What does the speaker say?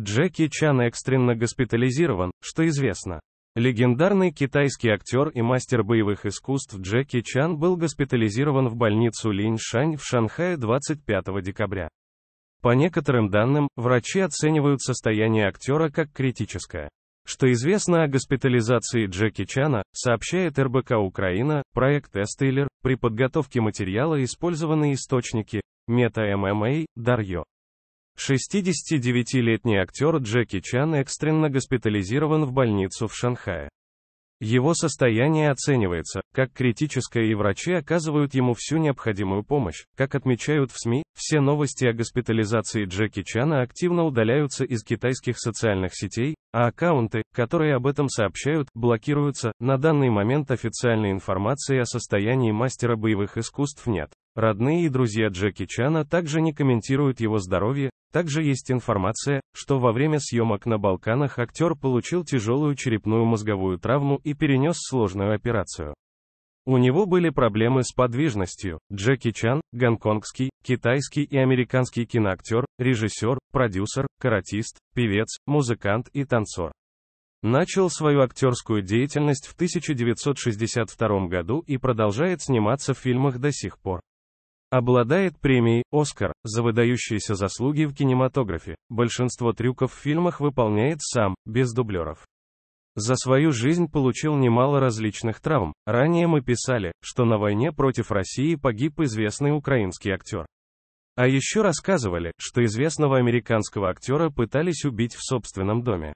Джеки Чан экстренно госпитализирован, что известно. Легендарный китайский актер и мастер боевых искусств Джеки Чан был госпитализирован в больницу Линьшань в Шанхае 25 декабря. По некоторым данным, врачи оценивают состояние актера как критическое. Что известно о госпитализации Джеки Чана, сообщает РБК Украина, проект Эстейлер, при подготовке материала использованы источники, мета-ММА, Дарьё. 69-летний актер Джеки Чан экстренно госпитализирован в больницу в Шанхае. Его состояние оценивается, как критическое и врачи оказывают ему всю необходимую помощь. Как отмечают в СМИ, все новости о госпитализации Джеки Чана активно удаляются из китайских социальных сетей, а аккаунты, которые об этом сообщают, блокируются. На данный момент официальной информации о состоянии мастера боевых искусств нет. Родные и друзья Джеки Чана также не комментируют его здоровье, также есть информация, что во время съемок на Балканах актер получил тяжелую черепную мозговую травму и перенес сложную операцию. У него были проблемы с подвижностью. Джеки Чан, гонконгский, китайский и американский киноактер, режиссер, продюсер, каратист, певец, музыкант и танцор. Начал свою актерскую деятельность в 1962 году и продолжает сниматься в фильмах до сих пор. Обладает премией «Оскар» за выдающиеся заслуги в кинематографе. Большинство трюков в фильмах выполняет сам, без дублеров. За свою жизнь получил немало различных травм. Ранее мы писали, что на войне против России погиб известный украинский актер. А еще рассказывали, что известного американского актера пытались убить в собственном доме.